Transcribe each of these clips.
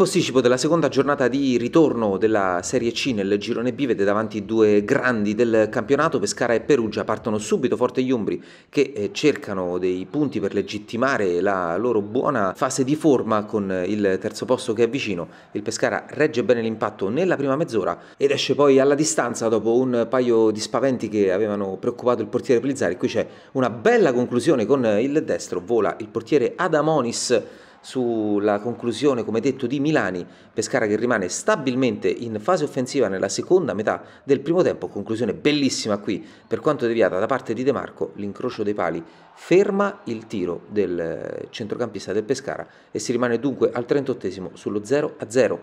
posticipo della seconda giornata di ritorno della Serie C nel girone B vede davanti due grandi del campionato, Pescara e Perugia. Partono subito forte gli Umbri che eh, cercano dei punti per legittimare la loro buona fase di forma con il terzo posto che è vicino. Il Pescara regge bene l'impatto nella prima mezz'ora ed esce poi alla distanza dopo un paio di spaventi che avevano preoccupato il portiere Plizzari. Qui c'è una bella conclusione con il destro, vola il portiere Adamonis sulla conclusione, come detto, di Milani, Pescara che rimane stabilmente in fase offensiva nella seconda metà del primo tempo, conclusione bellissima qui, per quanto deviata da parte di De Marco, l'incrocio dei pali ferma il tiro del eh, centrocampista del Pescara e si rimane dunque al 38 sullo 0 a 0.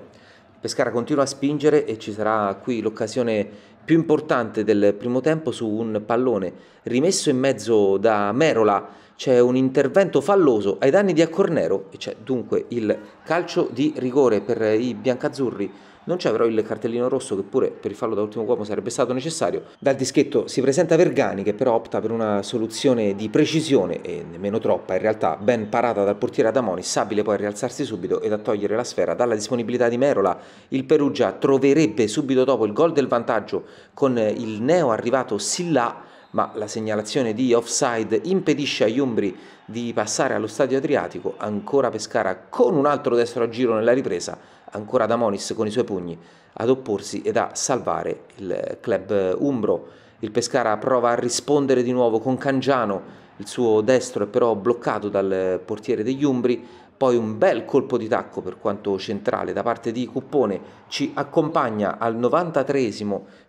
Pescara continua a spingere e ci sarà qui l'occasione più importante del primo tempo su un pallone rimesso in mezzo da Merola. C'è un intervento falloso ai danni di Accornero e c'è dunque il calcio di rigore per i biancazzurri. Non c'è però il cartellino rosso che pure per il fallo da ultimo uomo sarebbe stato necessario. Dal dischetto si presenta Vergani che però opta per una soluzione di precisione e nemmeno troppa in realtà, ben parata dal portiere Adamoni, sabile poi a rialzarsi subito ed a togliere la sfera dalla disponibilità di Merola. Il Perugia troverebbe subito dopo il gol del vantaggio con il neo arrivato Silla, ma la segnalazione di offside impedisce agli Umbri di passare allo stadio Adriatico, ancora Pescara con un altro destro a giro nella ripresa, ancora Damonis con i suoi pugni ad opporsi ed a salvare il club Umbro. Il Pescara prova a rispondere di nuovo con Cangiano, il suo destro è però bloccato dal portiere degli Umbri, poi un bel colpo di tacco per quanto centrale da parte di Cuppone ci accompagna al 93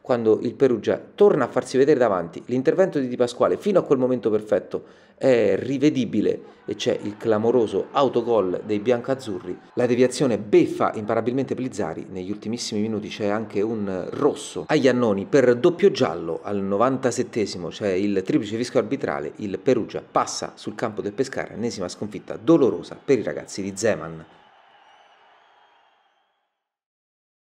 quando il Perugia torna a farsi vedere davanti l'intervento di Di Pasquale fino a quel momento perfetto è rivedibile e c'è il clamoroso autogol dei biancazzurri, la deviazione beffa imparabilmente Blizzari, negli ultimissimi minuti c'è anche un rosso agli Annoni per doppio giallo al 97esimo c'è il triplice fisco arbitrale, il Perugia passa sul campo del Pescara, ennesima sconfitta dolorosa per i ragazzi di Zeman.